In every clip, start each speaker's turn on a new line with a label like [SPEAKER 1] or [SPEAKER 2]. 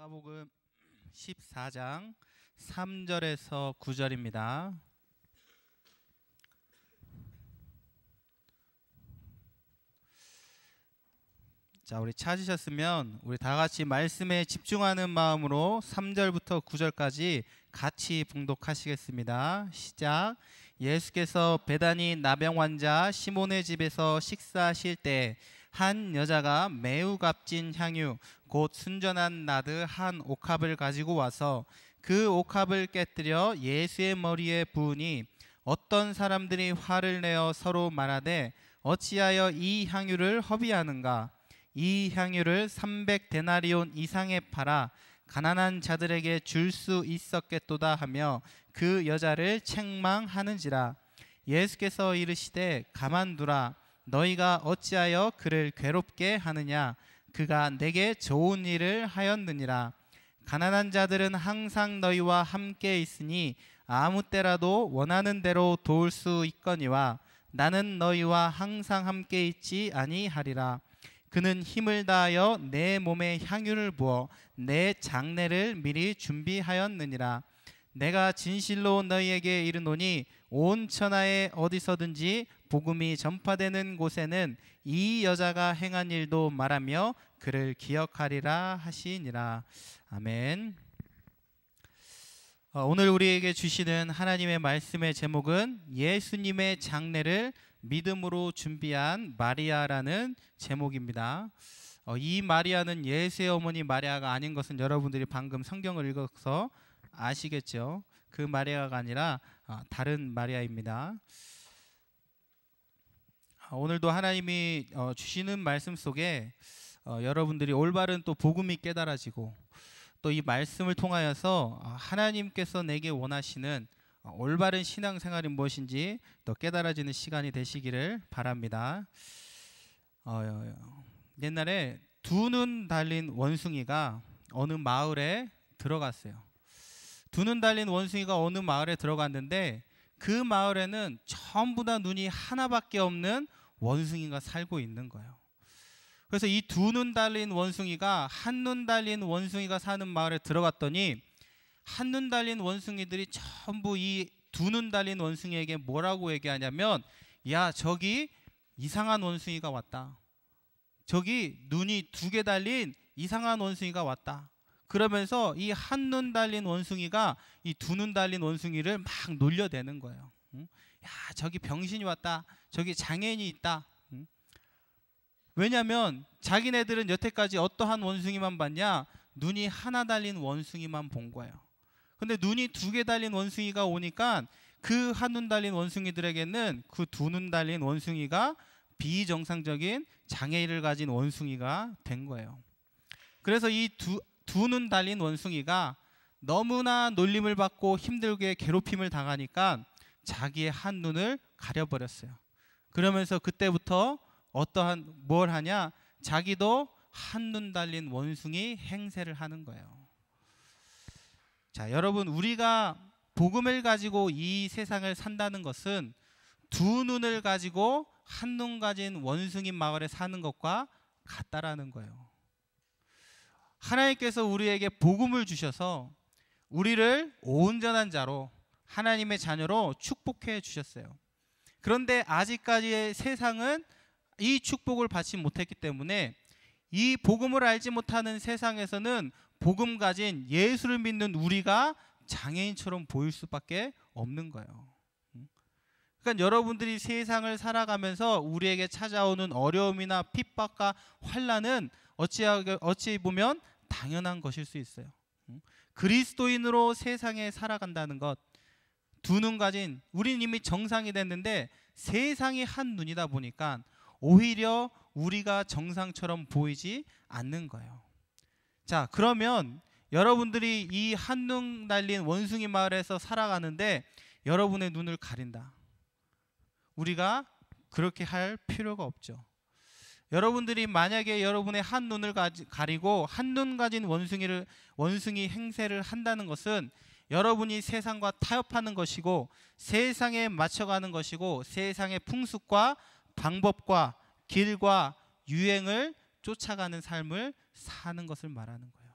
[SPEAKER 1] 마가복음 14장 3절에서 9절입니다. 자, 우리 찾으셨으면 우리 다 같이 말씀에 집중하는 마음으로 3절부터 9절까지 같이 봉독하시겠습니다. 시작. 예수께서 배단이 나병 환자 시몬의 집에서 식사하실 때 한 여자가 매우 값진 향유 곧 순전한 나드 한 옥합을 가지고 와서 그 옥합을 깨뜨려 예수의 머리에 부으니 어떤 사람들이 화를 내어 서로 말하되 어찌하여 이 향유를 허비하는가 이 향유를 300데나리온 이상에 팔아 가난한 자들에게 줄 수 있었겠도다 하며 그 여자를 책망하는지라 예수께서 이르시되 가만두라 너희가 어찌하여 그를 괴롭게 하느냐 그가 내게 좋은 일을 하였느니라 가난한 자들은 항상 너희와 함께 있으니 아무 때라도 원하는 대로 도울 수 있거니와 나는 너희와 항상 함께 있지 아니하리라 그는 힘을 다하여 내 몸에 향유를 부어 내 장례를 미리 준비하였느니라 내가 진실로 너희에게 이르노니 온 천하에 어디서든지 복음이 전파되는 곳에는 이 여자가 행한 일도 말하며 그를 기억하리라 하시니라. 아멘. 어, 오늘 우리에게 주시는 하나님의 말씀의 제목은 예수님의 장례를 믿음으로 준비한 마리아라는 제목입니다. 어, 이 마리아는 예수의 어머니 마리아가 아닌 것은 여러분들이 방금 성경을 읽어서 아시겠죠? 그 마리아가 아니라 어, 다른 마리아입니다. 아, 오늘도 하나님이 어, 주시는 말씀 속에 어, 여러분들이 올바른 또 복음이 깨달아지고 또 이 말씀을 통하여서 아, 하나님께서 내게 원하시는 올바른 신앙생활이 무엇인지 또 깨달아지는 시간이 되시기를 바랍니다. 옛날에 두 눈 달린 원숭이가 어느 마을에 들어갔어요. 두눈 달린 원숭이가 어느 마을에 들어갔는데 그 마을에는 전부 다 눈이 하나밖에 없는 원숭이가 살고 있는 거예요. 그래서 이 두 눈 달린 원숭이가 한 눈 달린 원숭이가 사는 마을에 들어갔더니 한 눈 달린 원숭이들이 전부 이 두 눈 달린 원숭이에게 뭐라고 얘기하냐면 야 저기 이상한 원숭이가 왔다. 저기 눈이 두 개 달린 이상한 원숭이가 왔다. 그러면서 이 한눈 달린 원숭이가 이 두 눈 달린 원숭이를 막 놀려대는 거예요. 야, 저기 병신이 왔다. 저기 장애인이 있다. 왜냐하면 자기네들은 여태까지 어떠한 원숭이만 봤냐? 눈이 하나 달린 원숭이만 본 거예요. 근데 눈이 두 개 달린 원숭이가 오니까 그 한눈 달린 원숭이들에게는 그 두 눈 달린 원숭이가 비정상적인 장애를 가진 원숭이가 된 거예요. 그래서 이두 두눈 달린 원숭이가 너무나 놀림을 받고 힘들게 괴롭힘을 당하니까 자기의 한 눈을 가려버렸어요. 그러면서 그때부터 어떠한 뭘 하냐? 자기도 한 눈 달린 원숭이 행세를 하는 거예요. 자, 여러분 우리가 복음을 가지고 이 세상을 산다는 것은 두 눈을 가지고 한 눈 가진 원숭이 마을에 사는 것과 같다라는 거예요. 하나님께서 우리에게 복음을 주셔서 우리를 온전한 자로 하나님의 자녀로 축복해 주셨어요. 그런데 아직까지의 세상은 이 축복을 받지 못했기 때문에 이 복음을 알지 못하는 세상에서는 복음 가진 예수를 믿는 우리가 장애인처럼 보일 수밖에 없는 거예요. 그러니까 여러분들이 세상을 살아가면서 우리에게 찾아오는 어려움이나 핍박과 환란은 어찌 보면 당연한 것일 수 있어요. 그리스도인으로 세상에 살아간다는 것, 두 눈 가진 우리는 이미 정상이 됐는데 세상이 한 눈이다 보니까 오히려 우리가 정상처럼 보이지 않는 거예요. 자, 그러면 여러분들이 이 한 눈 날린 원숭이 마을에서 살아가는데 여러분의 눈을 가린다. 우리가 그렇게 할 필요가 없죠. 여러분들이 만약에 여러분의 한 눈을 가리고 한 눈 가진 원숭이를 원숭이 행세를 한다는 것은 여러분이 세상과 타협하는 것이고 세상에 맞춰가는 것이고 세상의 풍습과 방법과 길과 유행을 쫓아가는 삶을 사는 것을 말하는 거예요.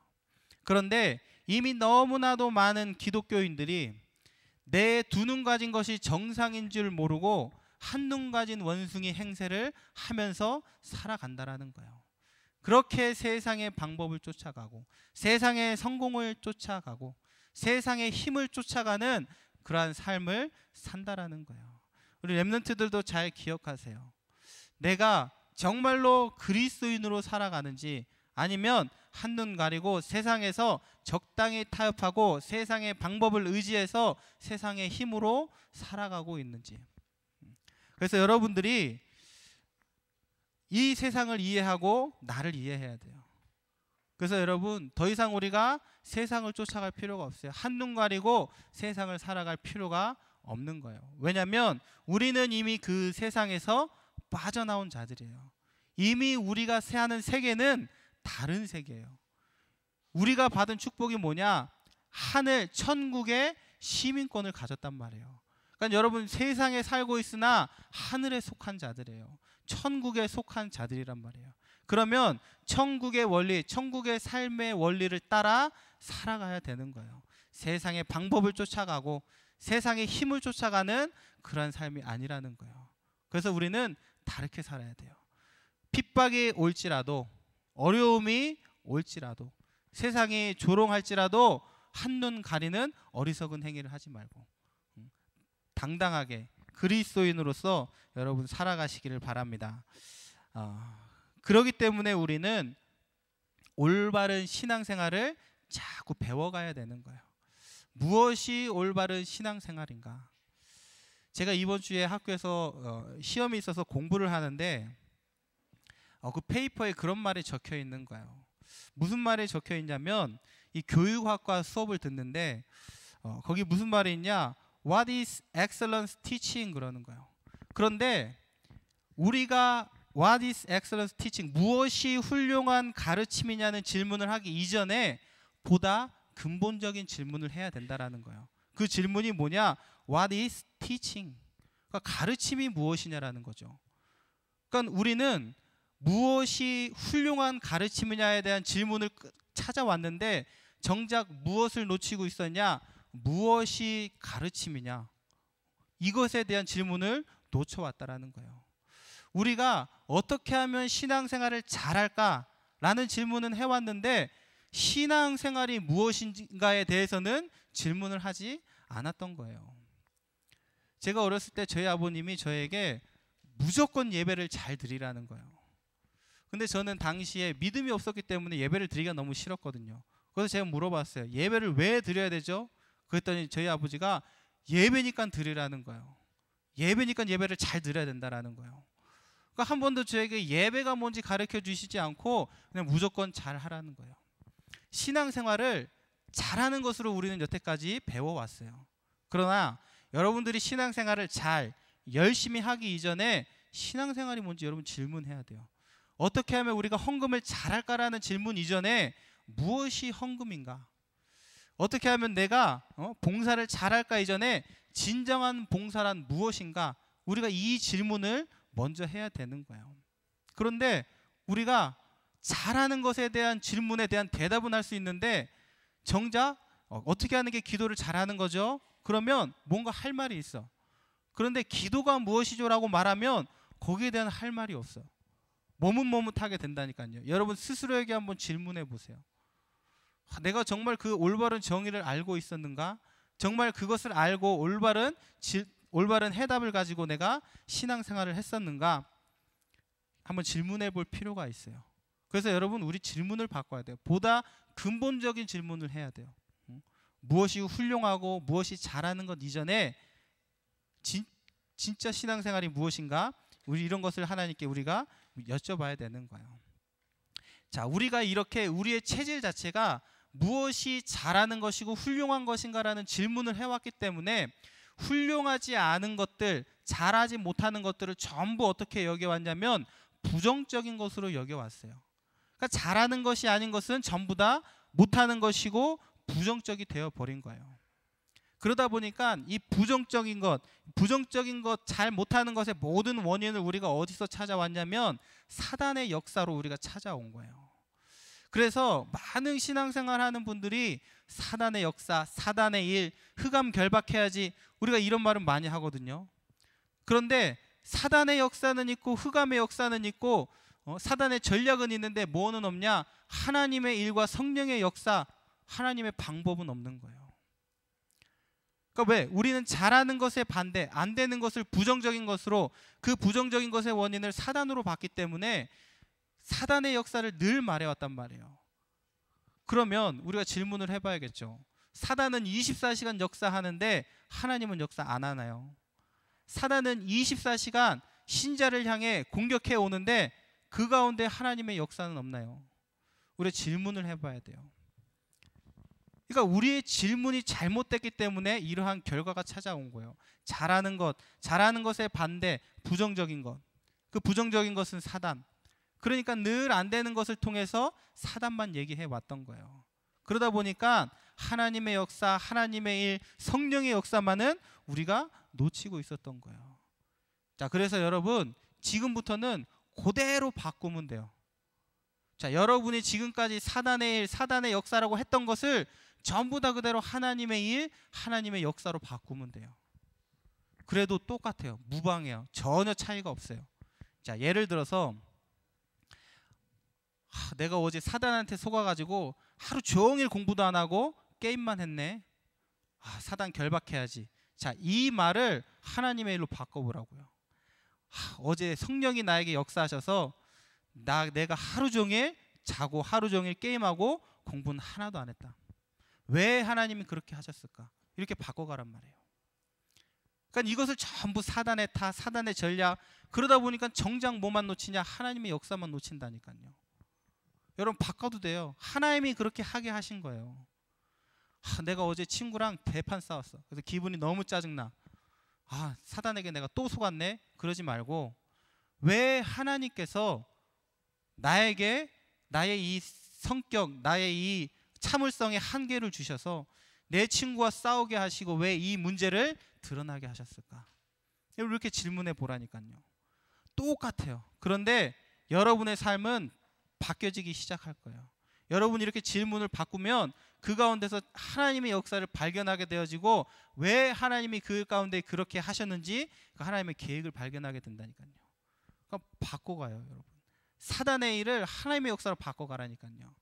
[SPEAKER 1] 그런데 이미 너무나도 많은 기독교인들이 내 두 눈 가진 것이 정상인 줄 모르고 한눈 가진 원숭이 행세를 하면서 살아간다라는 거예요. 그렇게 세상의 방법을 쫓아가고 세상의 성공을 쫓아가고 세상의 힘을 쫓아가는 그러한 삶을 산다라는 거예요. 우리 랩런트들도 잘 기억하세요. 내가 정말로 그리스인으로 살아가는지 아니면 한 눈 가리고 세상에서 적당히 타협하고 세상의 방법을 의지해서 세상의 힘으로 살아가고 있는지 그래서 여러분들이 이 세상을 이해하고 나를 이해해야 돼요. 그래서 여러분 더 이상 우리가 세상을 쫓아갈 필요가 없어요. 한눈 가리고 세상을 살아갈 필요가 없는 거예요. 왜냐하면 우리는 이미 그 세상에서 빠져나온 자들이에요. 이미 우리가 사는 세계는 다른 세계예요. 우리가 받은 축복이 뭐냐? 하늘 천국의 시민권을 가졌단 말이에요. 그러니까 여러분 세상에 살고 있으나 하늘에 속한 자들이에요. 천국에 속한 자들이란 말이에요. 그러면 천국의 원리, 천국의 삶의 원리를 따라 살아가야 되는 거예요. 세상의 방법을 쫓아가고 세상의 힘을 쫓아가는 그런 삶이 아니라는 거예요. 그래서 우리는 다르게 살아야 돼요. 핍박이 올지라도 어려움이 올지라도 세상이 조롱할지라도 한눈 가리는 어리석은 행위를 하지 말고 당당하게 그리스도인으로서 여러분 살아가시기를 바랍니다. 어, 그러기 때문에 우리는 올바른 신앙생활을 자꾸 배워가야 되는 거예요. 무엇이 올바른 신앙생활인가? 제가 이번 주에 학교에서 어, 시험이 있어서 공부를 하는데 어, 그 페이퍼에 그런 말이 적혀 있는 거예요. 무슨 말이 적혀 있냐면 이 교육학과 수업을 듣는데 어, 거기 무슨 말이 있냐? What is excellence teaching 그러는 거예요. 그런데 우리가 What is excellence teaching 무엇이 훌륭한 가르침이냐는 질문을 하기 이전에 보다 근본적인 질문을 해야 된다라는 거예요. 그 질문이 뭐냐? What is teaching? 그러니까 가르침이 무엇이냐라는 거죠. 그러니까 우리는 무엇이 훌륭한 가르침이냐에 대한 질문을 찾아왔는데 정작 무엇을 놓치고 있었냐? 무엇이 가르침이냐? 이것에 대한 질문을 놓쳐왔다라는 거예요. 우리가 어떻게 하면 신앙생활을 잘할까라는 질문은 해왔는데 신앙생활이 무엇인가에 대해서는 질문을 하지 않았던 거예요. 제가 어렸을 때 저희 아버님이 저에게 무조건 예배를 잘 드리라는 거예요. 근데 저는 당시에 믿음이 없었기 때문에 예배를 드리기가 너무 싫었거든요. 그래서 제가 물어봤어요. 예배를 왜 드려야 되죠? 그랬더니 저희 아버지가 예배니까 드리라는 거예요. 예배니까 예배를 잘 드려야 된다라는 거예요. 그러니까 한 번도 저에게 예배가 뭔지 가르쳐 주시지 않고 그냥 무조건 잘 하라는 거예요. 신앙생활을 잘하는 것으로 우리는 여태까지 배워왔어요. 그러나 여러분들이 신앙생활을 잘 열심히 하기 이전에 신앙생활이 뭔지 여러분 질문해야 돼요. 어떻게 하면 우리가 헌금을 잘할까라는 질문 이전에 무엇이 헌금인가? 어떻게 하면 내가 어? 봉사를 잘할까 이전에 진정한 봉사란 무엇인가 우리가 이 질문을 먼저 해야 되는 거예요. 그런데 우리가 잘하는 것에 대한 질문에 대한 대답은 할 수 있는데 정작 어, 어떻게 하는 게 기도를 잘하는 거죠? 그러면 뭔가 할 말이 있어. 그런데 기도가 무엇이죠라고 말하면 거기에 대한 할 말이 없어. 머뭇머뭇하게 된다니까요. 여러분 스스로에게 한번 질문해 보세요. 내가 정말 그 올바른 정의를 알고 있었는가? 정말 그것을 알고 올바른 질, 올바른 해답을 가지고 내가 신앙생활을 했었는가? 한번 질문해 볼 필요가 있어요. 그래서 여러분 우리 질문을 바꿔야 돼요. 보다 근본적인 질문을 해야 돼요. 무엇이 훌륭하고 무엇이 잘하는 것 이전에 진, 진짜 신앙생활이 무엇인가? 우리 이런 것을 하나님께 우리가 여쭤봐야 되는 거예요. 자, 우리가 이렇게 우리의 체질 자체가 무엇이 잘하는 것이고 훌륭한 것인가라는 질문을 해왔기 때문에 훌륭하지 않은 것들, 잘하지 못하는 것들을 전부 어떻게 여겨왔냐면 부정적인 것으로 여겨왔어요. 그러니까 잘하는 것이 아닌 것은 전부 다 못하는 것이고 부정적이 되어 버린 거예요. 그러다 보니까 이 부정적인 것, 부정적인 것, 잘 못하는 것의 모든 원인을 우리가 어디서 찾아왔냐면 사단의 역사로 우리가 찾아온 거예요. 그래서 많은 신앙생활 하는 분들이 사단의 역사, 사단의 일, 흑암 결박해야지 우리가 이런 말은 많이 하거든요. 그런데 사단의 역사는 있고 흑암의 역사는 있고 어, 사단의 전략은 있는데 뭐는 없냐? 하나님의 일과 성령의 역사, 하나님의 방법은 없는 거예요. 그러니까 왜? 우리는 잘하는 것에 반대, 안 되는 것을 부정적인 것으로 그 부정적인 것의 원인을 사단으로 봤기 때문에 사단의 역사를 늘 말해왔단 말이에요. 그러면 우리가 질문을 해봐야겠죠. 사단은 24시간 역사하는데 하나님은 역사 안 하나요? 사단은 24시간 신자를 향해 공격해 오는데 그 가운데 하나님의 역사는 없나요? 우리 질문을 해봐야 돼요. 그러니까 우리의 질문이 잘못됐기 때문에 이러한 결과가 찾아온 거예요. 잘하는 것, 잘하는 것의 반대, 부정적인 것. 그 부정적인 것은 사단, 그러니까 늘 안 되는 것을 통해서 사단만 얘기해 왔던 거예요. 그러다 보니까 하나님의 역사, 하나님의 일, 성령의 역사만은 우리가 놓치고 있었던 거예요. 자, 그래서 여러분, 지금부터는 그대로 바꾸면 돼요. 자, 여러분이 지금까지 사단의 일, 사단의 역사라고 했던 것을 전부 다 그대로 하나님의 일, 하나님의 역사로 바꾸면 돼요. 그래도 똑같아요. 무방해요. 전혀 차이가 없어요. 자, 예를 들어서 하, 아, 내가 어제 사단한테 속아가지고 하루 종일 공부도 안 하고 게임만 했네. 아, 사단 결박해야지. 자, 이 말을 하나님의 일로 바꿔보라고요. 하, 아, 어제 성령이 나에게 역사하셔서 나 내가 하루 종일 자고 하루 종일 게임하고 공부는 하나도 안 했다. 왜 하나님이 그렇게 하셨을까? 이렇게 바꿔가란 말이에요. 그러니까 이것을 전부 사단의 타, 사단의 전략. 그러다 보니까 정작 뭐만 놓치냐? 하나님의 역사만 놓친다니까요. 여러분 바꿔도 돼요. 하나님이 그렇게 하게 하신 거예요. 아, 내가 어제 친구랑 대판 싸웠어. 그래서 기분이 너무 짜증나. 아, 사단에게 내가 또 속았네. 그러지 말고 왜 하나님께서 나에게 나의 이 성격, 나의 이 참을성의 한계를 주셔서 내 친구와 싸우게 하시고 왜 이 문제를 드러나게 하셨을까? 이렇게 질문해 보라니까요. 똑같아요. 그런데 여러분의 삶은 바뀌어지기 시작할 거예요. 여러분 이렇게 질문을 바꾸면 그 가운데서 하나님의 역사를 발견하게 되어지고 왜 하나님이 그 가운데 그렇게 하셨는지 그 하나님의 계획을 발견하게 된다니까요. 그러니까 바꿔가요, 여러분. 사단의 일을 하나님의 역사로 바꿔가라니까요.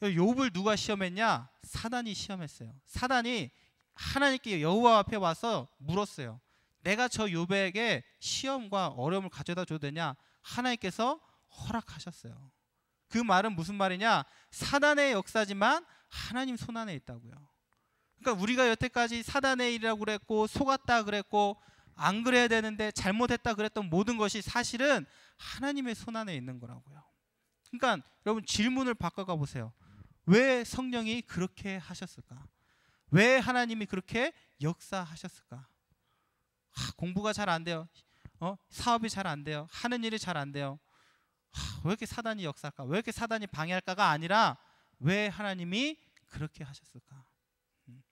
[SPEAKER 1] 욥을 누가 시험했냐? 사단이 시험했어요. 사단이 하나님께 여호와 앞에 와서 물었어요. 내가 저 욥에게 시험과 어려움을 가져다 줘도 되냐? 하나님께서 허락하셨어요. 그 말은 무슨 말이냐? 사단의 역사지만 하나님 손 안에 있다고요. 그러니까 우리가 여태까지 사단의 일이라고 그랬고 속았다 그랬고 안 그래야 되는데 잘못했다 그랬던 모든 것이 사실은 하나님의 손 안에 있는 거라고요. 그러니까 여러분 질문을 바꿔가 보세요. 왜 성령이 그렇게 하셨을까? 왜 하나님이 그렇게 역사하셨을까? 아, 공부가 잘 안 돼요. 어? 사업이 잘 안 돼요. 하는 일이 잘 안 돼요. 왜 이렇게 사단이 역사할까? 왜 이렇게 사단이 방해할까가 아니라 왜 하나님이 그렇게 하셨을까? 음.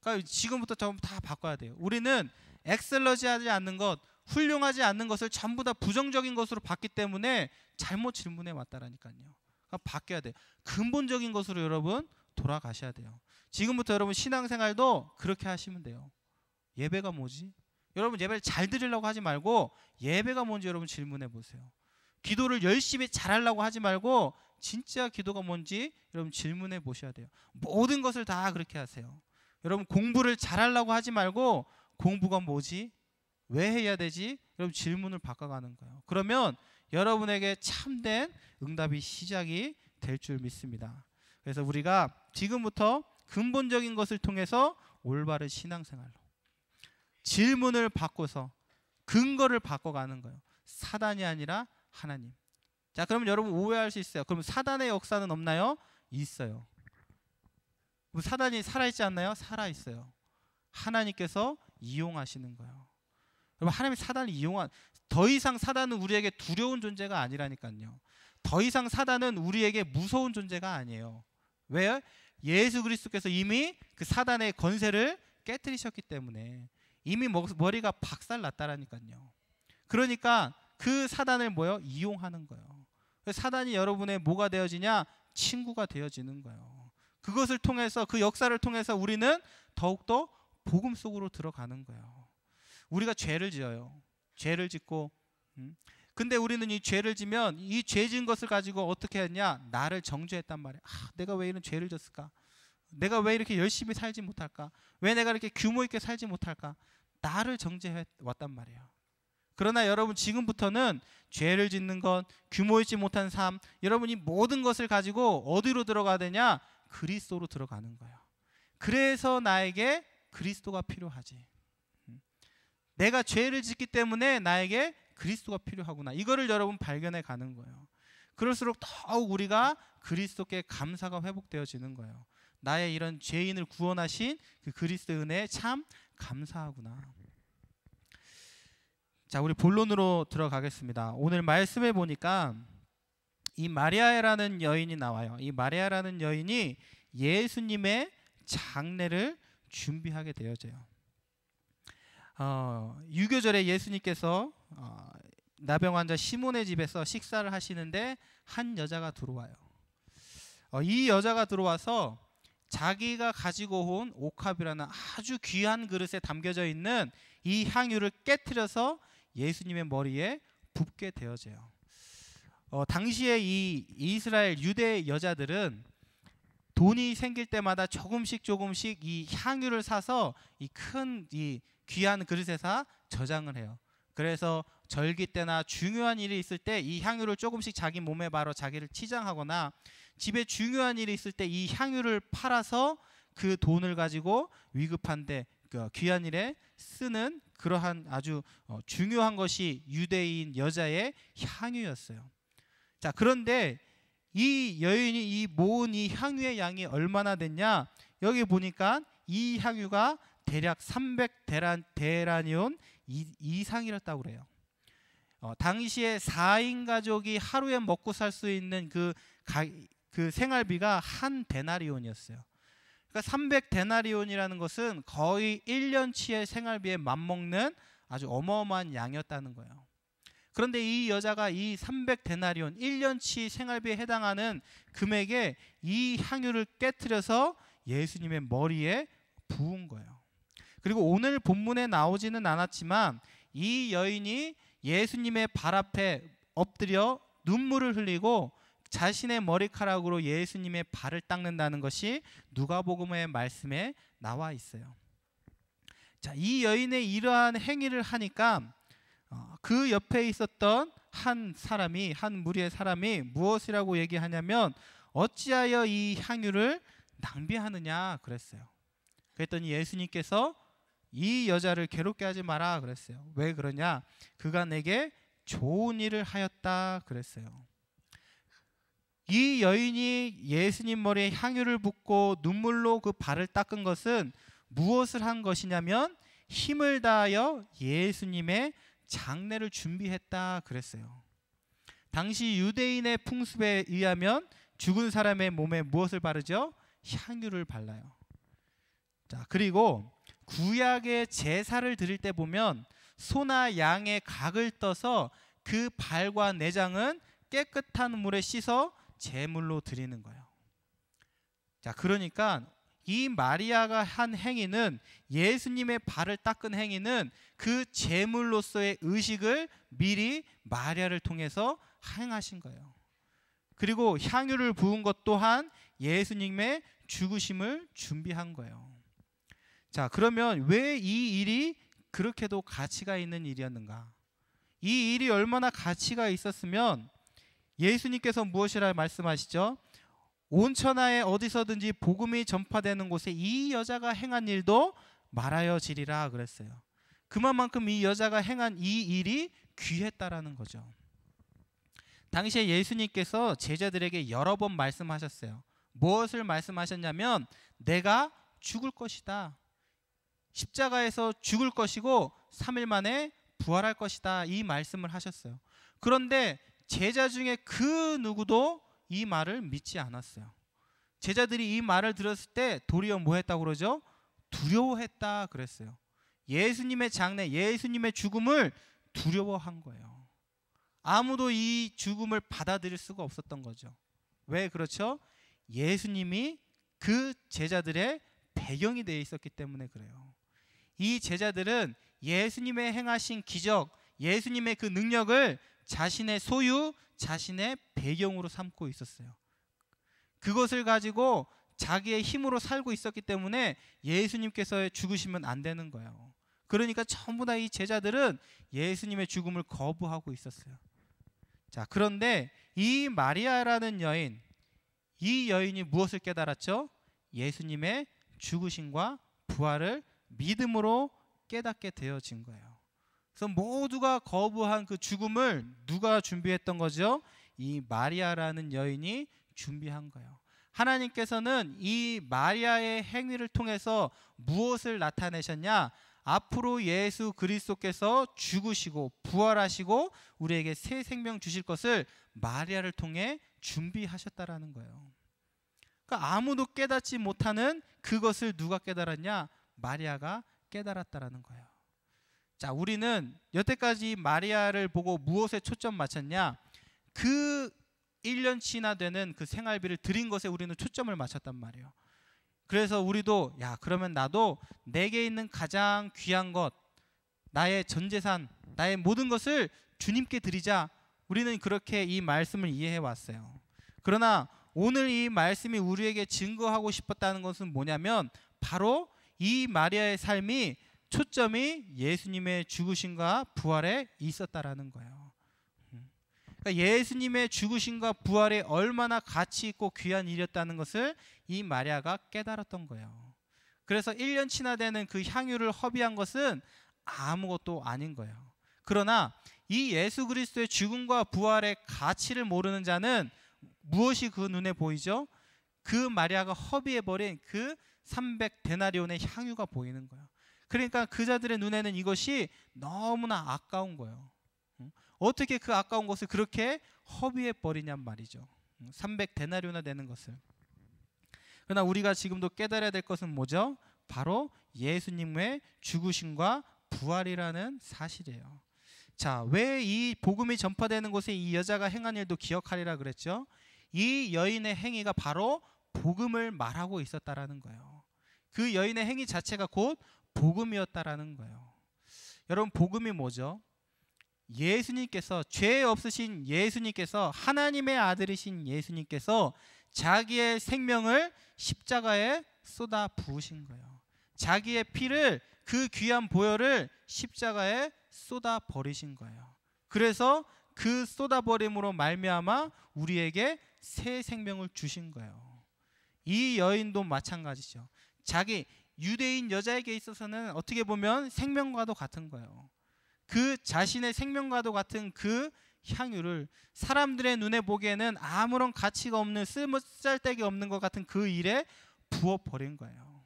[SPEAKER 1] 그러니까 지금부터 전부 다 바꿔야 돼요. 우리는 엑셀러지하지 않는 것, 훌륭하지 않는 것을 전부 다 부정적인 것으로 봤기 때문에 잘못 질문해 왔다라니까요. 그러니까 바뀌어야 돼요. 근본적인 것으로 여러분 돌아가셔야 돼요. 지금부터 여러분 신앙생활도 그렇게 하시면 돼요. 예배가 뭐지? 여러분 예배를 잘 드리려고 하지 말고 예배가 뭔지 여러분 질문해 보세요. 기도를 열심히 잘하려고 하지 말고 진짜 기도가 뭔지 여러분 질문해 보셔야 돼요. 모든 것을 다 그렇게 하세요. 여러분 공부를 잘하려고 하지 말고 공부가 뭐지? 왜 해야 되지? 여러분 질문을 바꿔가는 거예요. 그러면 여러분에게 참된 응답이 시작이 될 줄 믿습니다. 그래서 우리가 지금부터 근본적인 것을 통해서 올바른 신앙생활로 질문을 바꿔서 근거를 바꿔가는 거예요. 사단이 아니라 하나님. 자, 그러면 여러분 오해할 수 있어요. 그럼 사단의 역사는 없나요? 있어요. 그럼 사단이 살아있지 않나요? 살아있어요. 하나님께서 이용하시는 거예요. 그러분 하나님이 사단을 이용한, 더 이상 사단은 우리에게 두려운 존재가 아니라니까요. 더 이상 사단은 우리에게 무서운 존재가 아니에요. 왜? 예수 그리스도께서 이미 그 사단의 권세를 깨뜨리셨기 때문에 이미 머리가 박살 났다라니까요. 그러니까 그 사단을 뭐요? 이용하는 거예요. 그 사단이 여러분의 뭐가 되어지냐? 친구가 되어지는 거예요. 그것을 통해서 그 역사를 통해서 우리는 더욱더 복음 속으로 들어가는 거예요. 우리가 죄를 지어요. 죄를 짓고 음? 근데 우리는 이 죄를 지면 이 죄진 것을 가지고 어떻게 했냐? 나를 정죄했단 말이야. 아, 내가 왜 이런 죄를 졌을까? 내가 왜 이렇게 열심히 살지 못할까? 왜 내가 이렇게 규모 있게 살지 못할까? 나를 정죄해 왔단 말이에요. 그러나 여러분 지금부터는 죄를 짓는 것, 규모있지 못한 삶, 여러분이 모든 것을 가지고 어디로 들어가야 되냐? 그리스도로 들어가는 거예요. 그래서 나에게 그리스도가 필요하지. 내가 죄를 짓기 때문에 나에게 그리스도가 필요하구나. 이거를 여러분 발견해 가는 거예요. 그럴수록 더욱 우리가 그리스도께 감사가 회복되어지는 거예요. 나의 이런 죄인을 구원하신 그 그리스도의 은혜에 참 감사하구나. 자, 우리 본론으로 들어가겠습니다. 오늘 말씀해 보니까 이 마리아라는 여인이 나와요. 이 마리아라는 여인이 예수님의 장례를 준비하게 되어져요. 어, 유교절에 예수님께서 어, 나병 환자 시몬의 집에서 식사를 하시는데 한 여자가 들어와요. 어, 이 여자가 들어와서 자기가 가지고 온 옥합이라는 아주 귀한 그릇에 담겨져 있는 이 향유를 깨뜨려서 예수님의 머리에 붓게 되어져요. 어, 당시에 이 이스라엘 유대 여자들은 돈이 생길 때마다 조금씩 조금씩 이 향유를 사서 이 큰이 이 귀한 그릇에다 저장을 해요. 그래서 절기 때나 중요한 일이 있을 때 이 향유를 조금씩 자기 몸에 바로 자기를 치장하거나 집에 중요한 일이 있을 때 이 향유를 팔아서 그 돈을 가지고 위급한데 그 귀한 일에 쓰는 그러한 아주 어, 중요한 것이 유대인 여자의 향유였어요. 자, 그런데 이 여인이 이 모은 이 향유의 양이 얼마나 됐냐? 여기 보니까 이 향유가 대략 300 대란 대란이온 이상이었다고 그래요. 어, 당시에 4인 가족이 하루에 먹고 살 수 있는 그, 가, 그 생활비가 한 데나리온이었어요. 그러니까 300데나리온이라는 것은 거의 1년치의 생활비에 맞먹는 아주 어마어마한 양이었다는 거예요. 그런데 이 여자가 이 300데나리온 1년치 생활비에 해당하는 금액에 이 향유를 깨뜨려서 예수님의 머리에 부은 거예요. 그리고 오늘 본문에 나오지는 않았지만 이 여인이 예수님의 발 앞에 엎드려 눈물을 흘리고 자신의 머리카락으로 예수님의 발을 닦는다는 것이 누가복음의 말씀에 나와 있어요. 자, 이 여인의 이러한 행위를 하니까 어, 그 옆에 있었던 한 사람이 한 무리의 사람이 무엇이라고 얘기하냐면 어찌하여 이 향유를 낭비하느냐 그랬어요. 그랬더니 예수님께서 이 여자를 괴롭게 하지 마라 그랬어요. 왜 그러냐? 그가 내게 좋은 일을 하였다 그랬어요. 이 여인이 예수님 머리에 향유를 붓고 눈물로 그 발을 닦은 것은 무엇을 한 것이냐면 힘을 다하여 예수님의 장례를 준비했다 그랬어요. 당시 유대인의 풍습에 의하면 죽은 사람의 몸에 무엇을 바르죠? 향유를 발라요. 자, 그리고 구약의 제사를 드릴 때 보면 소나 양의 각을 떠서 그 발과 내장은 깨끗한 물에 씻어 제물로 드리는 거예요. 자, 그러니까 이 마리아가 한 행위는 예수님의 발을 닦은 행위는 그 제물로서의 의식을 미리 마리아를 통해서 행하신 거예요. 그리고 향유를 부은 것 또한 예수님의 죽으심을 준비한 거예요. 자, 그러면 왜 이 일이 그렇게도 가치가 있는 일이었는가? 이 일이 얼마나 가치가 있었으면 예수님께서 무엇이라 말씀하시죠? 온 천하에 어디서든지 복음이 전파되는 곳에 이 여자가 행한 일도 말하여지리라 그랬어요. 그만큼 이 여자가 행한 이 일이 귀했다라는 거죠. 당시에 예수님께서 제자들에게 여러 번 말씀하셨어요. 무엇을 말씀하셨냐면 내가 죽을 것이다. 십자가에서 죽을 것이고 3일 만에 부활할 것이다. 이 말씀을 하셨어요. 그런데 제자 중에 그 누구도 이 말을 믿지 않았어요. 제자들이 이 말을 들었을 때 도리어 뭐 했다고 그러죠? 두려워했다 그랬어요. 예수님의 장례, 예수님의 죽음을 두려워한 거예요. 아무도 이 죽음을 받아들일 수가 없었던 거죠. 왜 그렇죠? 예수님이 그 제자들의 배경이 되어 있었기 때문에 그래요. 이 제자들은 예수님의 행하신 기적, 예수님의 그 능력을 자신의 소유, 자신의 배경으로 삼고 있었어요. 그것을 가지고 자기의 힘으로 살고 있었기 때문에 예수님께서 죽으시면 안 되는 거예요. 그러니까 전부 다 이 제자들은 예수님의 죽음을 거부하고 있었어요. 자, 그런데 이 마리아라는 여인, 이 여인이 무엇을 깨달았죠? 예수님의 죽으심과 부활을 믿음으로 깨닫게 되어진 거예요. 그래서 모두가 거부한 그 죽음을 누가 준비했던 거죠? 이 마리아라는 여인이 준비한 거예요. 하나님께서는 이 마리아의 행위를 통해서 무엇을 나타내셨냐? 앞으로 예수 그리스도께서 죽으시고 부활하시고 우리에게 새 생명 주실 것을 마리아를 통해 준비하셨다라는 거예요. 그러니까 아무도 깨닫지 못하는 그것을 누가 깨달았냐? 마리아가 깨달았다라는 거예요. 자, 우리는 여태까지 마리아를 보고 무엇에 초점 맞췄냐? 그 1년치나 되는 그 생활비를 드린 것에 우리는 초점을 맞췄단 말이에요. 그래서 우리도 야, 그러면 나도 내게 있는 가장 귀한 것, 나의 전 재산, 나의 모든 것을 주님께 드리자. 우리는 그렇게 이 말씀을 이해해 왔어요. 그러나 오늘 이 말씀이 우리에게 증거하고 싶었다는 것은 뭐냐면 바로 이 마리아의 삶이 초점이 예수님의 죽으신과 부활에 있었다라는 거예요. 음. 그러니까 예수님의 죽으신과 부활이 얼마나 가치 있고 귀한 일이었다는 것을 이 마리아가 깨달았던 거예요. 그래서 1년치나 되는 그 향유를 허비한 것은 아무것도 아닌 거예요. 그러나 이 예수 그리스도의 죽음과 부활의 가치를 모르는 자는 무엇이 그 눈에 보이죠? 그 마리아가 허비해버린 그 300 데나리온의 향유가 보이는 거예요. 그러니까 그 자들의 눈에는 이것이 너무나 아까운 거예요. 어떻게 그 아까운 것을 그렇게 허비해 버리냔 말이죠. 3 0 0대나리오나 되는 것을. 그러나 우리가 지금도 깨달아야 될 것은 뭐죠? 바로 예수님의 죽으심과 부활이라는 사실이에요. 자, 왜 이 복음이 전파되는 곳에 이 여자가 행한 일도 기억하리라 그랬죠? 이 여인의 행위가 바로 복음을 말하고 있었다라는 거예요. 그 여인의 행위 자체가 곧 복음이었다라는 거예요. 여러분 복음이 뭐죠? 예수님께서 죄 없으신 예수님께서 하나님의 아들이신 예수님께서 자기의 생명을 십자가에 쏟아 부으신 거예요. 자기의 피를 그 귀한 보혈을 십자가에 쏟아 버리신 거예요. 그래서 그 쏟아 버림으로 말미암아 우리에게 새 생명을 주신 거예요. 이 여인도 마찬가지죠. 자기 유대인 여자에게 있어서는 어떻게 보면 생명과도 같은 거예요. 그 자신의 생명과도 같은 그 향유를 사람들의 눈에 보기에는 아무런 가치가 없는 쓸모짤데기 없는 것 같은 그 일에 부어버린 거예요.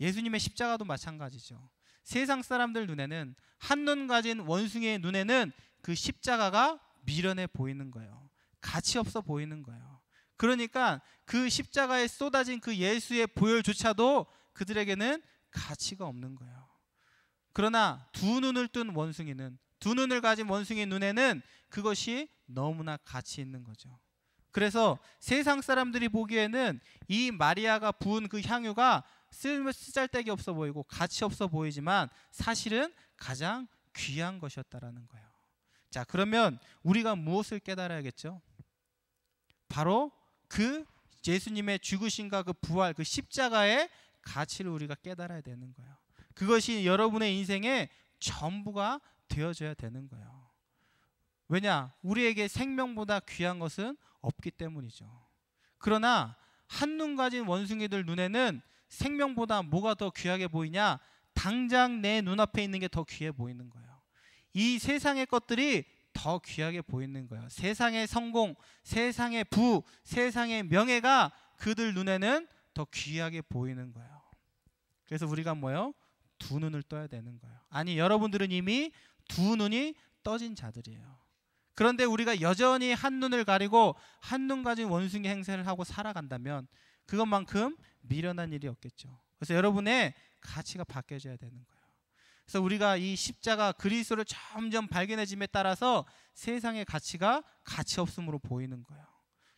[SPEAKER 1] 예수님의 십자가도 마찬가지죠. 세상 사람들 눈에는 한눈 가진 원숭이의 눈에는 그 십자가가 미련해 보이는 거예요. 가치 없어 보이는 거예요. 그러니까 그 십자가에 쏟아진 그 예수의 보혈조차도 그들에게는 가치가 없는 거예요. 그러나 두 눈을 뜬 원숭이는 두 눈을 가진 원숭이 눈에는 그것이 너무나 가치 있는 거죠. 그래서 세상 사람들이 보기에는 이 마리아가 부은 그 향유가 쓰데기 없어 보이고 가치 없어 보이지만 사실은 가장 귀한 것이었다라는 거예요. 자, 그러면 우리가 무엇을 깨달아야겠죠? 바로 그 예수님의 죽으신가 그 부활 그 십자가의 가치를 우리가 깨달아야 되는 거예요. 그것이 여러분의 인생의 전부가 되어져야 되는 거예요. 왜냐? 우리에게 생명보다 귀한 것은 없기 때문이죠. 그러나 한눈 가진 원숭이들 눈에는 생명보다 뭐가 더 귀하게 보이냐? 당장 내 눈앞에 있는 게 더 귀해 보이는 거예요. 이 세상의 것들이 더 귀하게 보이는 거예요. 세상의 성공, 세상의 부, 세상의 명예가 그들 눈에는 더 귀하게 보이는 거예요. 그래서 우리가 뭐요? 두 눈을 떠야 되는 거예요. 아니 여러분들은 이미 두 눈이 떠진 자들이에요. 그런데 우리가 여전히 한 눈을 가리고 한 눈 가진 원숭이 행세를 하고 살아간다면 그것만큼 미련한 일이 없겠죠. 그래서 여러분의 가치가 바뀌어져야 되는 거예요. 그래서 우리가 이 십자가 그리스도를 점점 발견해짐에 따라서 세상의 가치가 가치 없음으로 보이는 거예요.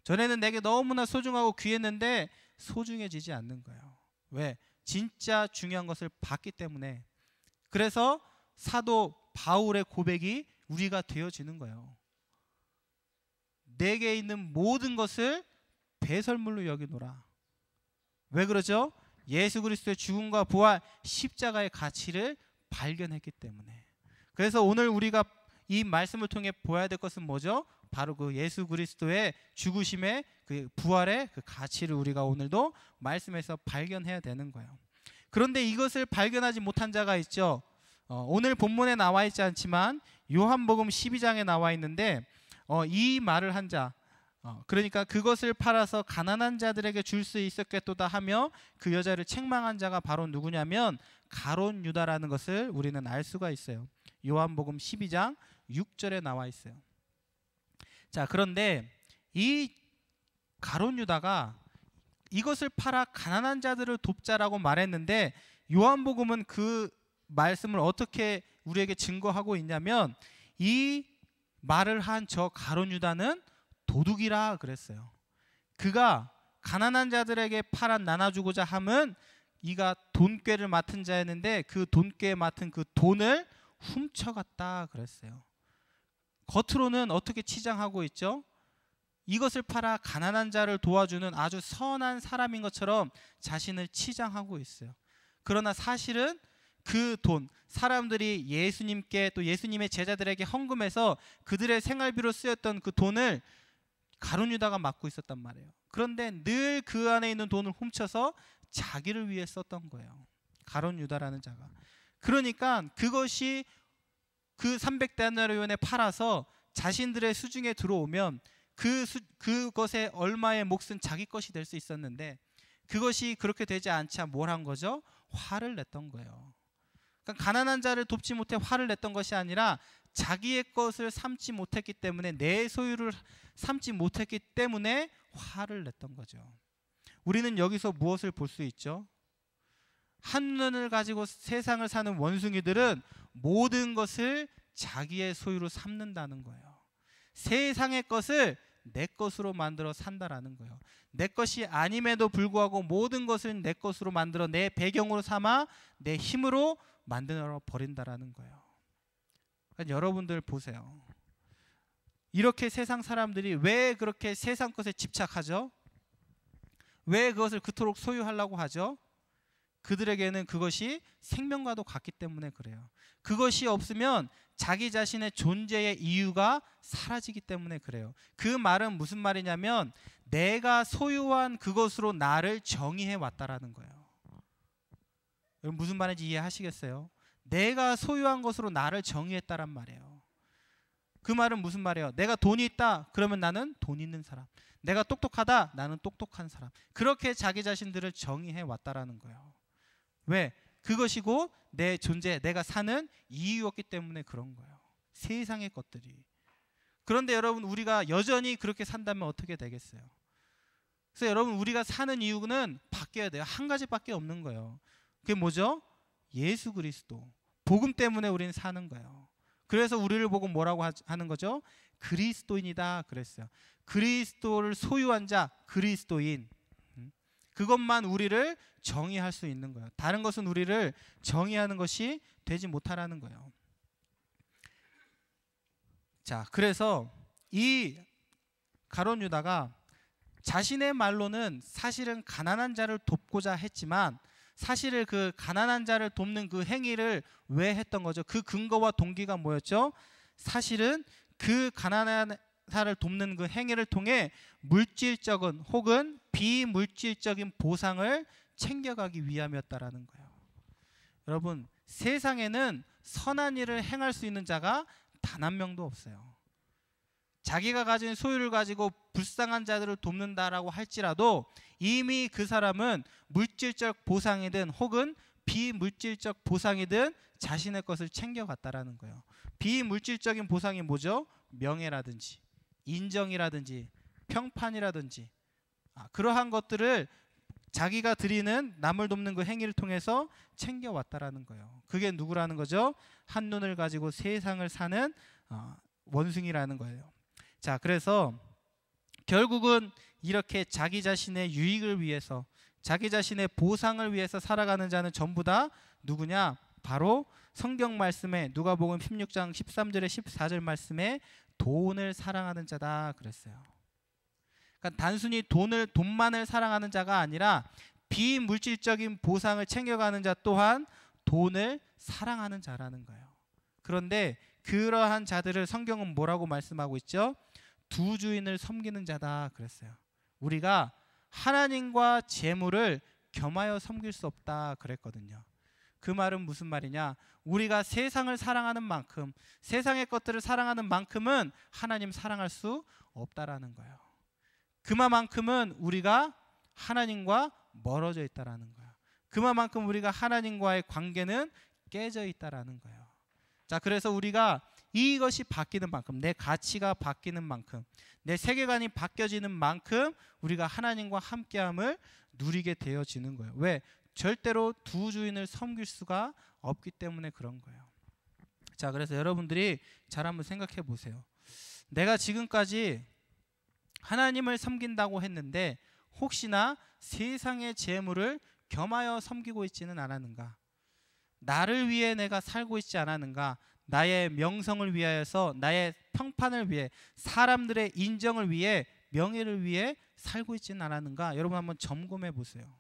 [SPEAKER 1] 전에는 내게 너무나 소중하고 귀했는데 소중해지지 않는 거예요. 왜? 진짜 중요한 것을 봤기 때문에. 그래서 사도 바울의 고백이 우리가 되어지는 거예요. 내게 있는 모든 것을 배설물로 여기노라. 왜 그러죠? 예수 그리스도의 죽음과 부활, 십자가의 가치를 발견했기 때문에 그래서 오늘 우리가 이 말씀을 통해 보아야 될 것은 뭐죠? 바로 그 예수 그리스도의 죽으심의 그 부활의 그 가치를 우리가 오늘도 말씀에서 발견해야 되는 거예요. 그런데 이것을 발견하지 못한 자가 있죠. 어, 오늘 본문에 나와 있지 않지만 요한복음 12장에 나와 있는데 어, 이 말을 한 자, 어, 그러니까 그것을 팔아서 가난한 자들에게 줄 수 있었겠도다 하며 그 여자를 책망한 자가 바로 누구냐면 가론 유다라는 것을 우리는 알 수가 있어요. 요한복음 12장 6절에 나와 있어요. 자, 그런데 이 가론 유다가 이것을 팔아 가난한 자들을 돕자라고 말했는데 요한복음은 그 말씀을 어떻게 우리에게 증거하고 있냐면 이 말을 한 저 가론 유다는 도둑이라 그랬어요. 그가 가난한 자들에게 팔아 나눠주고자 함은 이가 돈꾀를 맡은 자였는데 그 돈꾀에 맡은 그 돈을 훔쳐갔다 그랬어요. 겉으로는 어떻게 치장하고 있죠? 이것을 팔아 가난한 자를 도와주는 아주 선한 사람인 것처럼 자신을 치장하고 있어요. 그러나 사실은 그 돈, 사람들이 예수님께 또 예수님의 제자들에게 헌금해서 그들의 생활비로 쓰였던 그 돈을 가룟 유다가 맡고 있었단 말이에요. 그런데 늘 그 안에 있는 돈을 훔쳐서 자기를 위해 썼던 거예요. 가론 유다라는 자가. 그러니까 그것이 그 300데나리온에 팔아서 자신들의 수중에 들어오면 그 수, 그것의 얼마의 몫은 자기 것이 될 수 있었는데 그것이 그렇게 되지 않자 뭘 한 거죠? 화를 냈던 거예요. 그러니까 가난한 자를 돕지 못해 화를 냈던 것이 아니라 자기의 것을 삼지 못했기 때문에 내 소유를 삼지 못했기 때문에 화를 냈던 거죠. 우리는 여기서 무엇을 볼 수 있죠? 한눈을 가지고 세상을 사는 원숭이들은 모든 것을 자기의 소유로 삼는다는 거예요. 세상의 것을 내 것으로 만들어 산다라는 거예요. 내 것이 아님에도 불구하고 모든 것을 내 것으로 만들어 내 배경으로 삼아 내 힘으로 만들어 버린다라는 거예요. 그러니까 여러분들 보세요. 이렇게 세상 사람들이 왜 그렇게 세상 것에 집착하죠? 왜 그것을 그토록 소유하려고 하죠? 그들에게는 그것이 생명과도 같기 때문에 그래요. 그것이 없으면 자기 자신의 존재의 이유가 사라지기 때문에 그래요. 그 말은 무슨 말이냐면 내가 소유한 그것으로 나를 정의해 왔다라는 거예요. 여러분 무슨 말인지 이해하시겠어요? 내가 소유한 것으로 나를 정의했다란 말이에요. 그 말은 무슨 말이에요? 내가 돈이 있다 그러면 나는 돈 있는 사람. 내가 똑똑하다. 나는 똑똑한 사람. 그렇게 자기 자신들을 정의해 왔다라는 거예요. 왜? 그것이고 내 존재, 내가 사는 이유였기 때문에 그런 거예요. 세상의 것들이. 그런데 여러분 우리가 여전히 그렇게 산다면 어떻게 되겠어요? 그래서 여러분 우리가 사는 이유는 바뀌어야 돼요. 한 가지밖에 없는 거예요. 그게 뭐죠? 예수 그리스도. 복음 때문에 우리는 사는 거예요. 그래서 우리를 보고 뭐라고 하는 거죠? 그리스도인이다 그랬어요. 그리스도를 소유한 자, 그리스도인. 음? 그것만 우리를 정의할 수 있는 거예요. 다른 것은 우리를 정의하는 것이 되지 못하라는 거예요. 자, 그래서 이 가론 유다가 자신의 말로는 사실은 가난한 자를 돕고자 했지만 사실을 그 가난한 자를 돕는 그 행위를 왜 했던 거죠? 그 근거와 동기가 뭐였죠? 사실은 그 가난한 사를 돕는 그 행위를 통해 물질적인 혹은 비물질적인 보상을 챙겨가기 위함이었다라는 거예요. 여러분 세상에는 선한 일을 행할 수 있는 자가 단 한 명도 없어요. 자기가 가진 소유를 가지고 불쌍한 자들을 돕는다라고 할지라도 이미 그 사람은 물질적 보상이든 혹은 비물질적 보상이든 자신의 것을 챙겨갔다라는 거예요. 비물질적인 보상이 뭐죠? 명예라든지 인정이라든지 평판이라든지 아, 그러한 것들을 자기가 드리는 남을 돕는 그 행위를 통해서 챙겨왔다라는 거예요. 그게 누구라는 거죠? 한 눈을 가지고 세상을 사는 어, 원숭이라는 거예요. 자, 그래서 결국은 이렇게 자기 자신의 유익을 위해서 자기 자신의 보상을 위해서 살아가는 자는 전부 다 누구냐? 바로 성경 말씀에 누가복음 16장 13절에 14절 말씀에 돈을 사랑하는 자다 그랬어요. 그러니까 단순히 돈을 돈만을 사랑하는 자가 아니라 비물질적인 보상을 챙겨가는 자 또한 돈을 사랑하는 자라는 거예요. 그런데 그러한 자들을 성경은 뭐라고 말씀하고 있죠? 두 주인을 섬기는 자다 그랬어요. 우리가 하나님과 재물을 겸하여 섬길 수 없다 그랬거든요. 그 말은 무슨 말이냐? 우리가 세상을 사랑하는 만큼 세상의 것들을 사랑하는 만큼은 하나님 사랑할 수 없다라는 거예요. 그만큼은 우리가 하나님과 멀어져 있다라는 거예요. 그만큼 우리가 하나님과의 관계는 깨져 있다라는 거예요. 자, 그래서 우리가 이것이 바뀌는 만큼 내 가치가 바뀌는 만큼 내 세계관이 바뀌어지는 만큼 우리가 하나님과 함께함을 누리게 되어지는 거예요. 왜? 절대로 두 주인을 섬길 수가 없기 때문에 그런 거예요. 자, 그래서 여러분들이 잘 한번 생각해 보세요. 내가 지금까지 하나님을 섬긴다고 했는데 혹시나 세상의 재물을 겸하여 섬기고 있지는 않았는가? 나를 위해 내가 살고 있지 않았는가? 나의 명성을 위하여서 나의 평판을 위해 사람들의 인정을 위해 명예를 위해 살고 있지는 않았는가 여러분 한번 점검해 보세요.